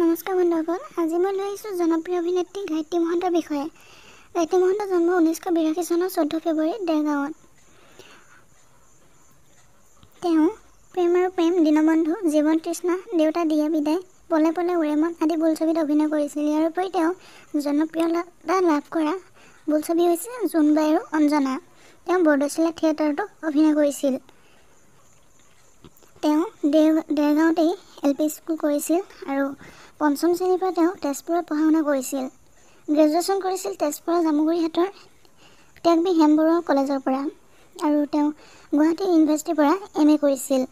নমস্কাৰ বন্ধুসকল আজি মই লৈ আহিছোঁ জনপ্ৰিয় অভিনেত্ৰী গায়ত্ৰী মহন্তৰ বিষয়ে গায়ত্ৰী মহন্ত জন্ম ঊনৈছশ বিৰাশী চনৰ চৈধ্য ফেব্ৰুৱাৰী দেৰগাঁৱত তেওঁ প্ৰেম আৰু প্ৰেম দীনবন্ধু জীৱন তৃষ্ণা দেউতা দিয়া বিদায় পলে পলে উৰেমন আদি বোলছবিত অভিনয় কৰিছিল ইয়াৰ উপৰি তেওঁ জনপ্ৰিয়তা লাভ কৰা বোলছবি হৈছে জোনবাই আৰু অঞ্জনা তেওঁ বৰদৈচিলা থিয়েটাৰতো অভিনয় কৰিছিল তেওঁ দে দেৰগাঁৱতেই এল পি স্কুল কৰিছিল আৰু পঞ্চম শ্ৰেণীৰ পৰা তেওঁ তেজপুৰত পঢ়া শুনা কৰিছিল গ্ৰেজুৱেশ্যন কৰিছিল তেজপুৰৰ জামুগুৰিহাটৰ বি হেমবৰুৱা কলেজৰ পৰা আৰু তেওঁ গুৱাহাটী ইউনিভাৰ্চিটিৰ পৰা এম এ কৰিছিল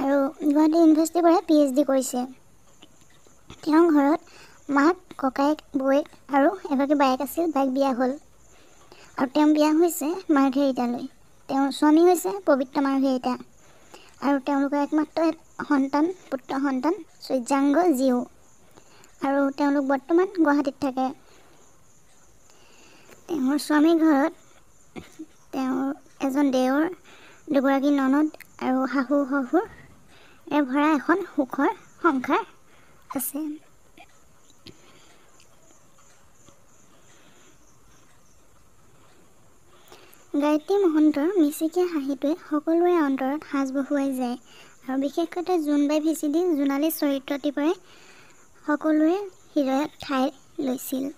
আৰু গুৱাহাটী ইউনিভাৰ্চিটিৰ পৰা পি এইচ ডি কৰিছে তেওঁৰ ঘৰত মাক ককায়েক বৌয়েক আৰু এগৰাকী বায়েক আছিল বাইক বিয়া হ'ল আৰু তেওঁ বিয়া হৈছে মাৰ্ঘেৰিতালৈ তেওঁৰ স্বামী হৈছে পবিত্ৰ মাৰ্ঘেৰিতা আৰু তেওঁলোকৰ একমাত্ৰ সন্তান পুত্ৰ সন্তান সূৰ্যাংগ জীও আৰু তেওঁলোক বৰ্তমান গুৱাহাটীত থাকে তেওঁৰ স্বামীৰ ঘৰত তেওঁৰ এজন দেওৰ দুগৰাকী ননদ আৰু শাহু শহুৰ ভৰা এখন সুখৰ সংসাৰ আছে গায়ত্ৰী মহন্তৰ মিচিকীয়া হাঁহিটোৱে সকলোৰে অন্তৰত সাজ বহুৱাই যায় আৰু বিশেষকৈ জোনবাই ভিচিডি জোনালী চৰিত্ৰটিৰ পৰাই সকলোৱে হৃদয়ত ঠাই লৈছিল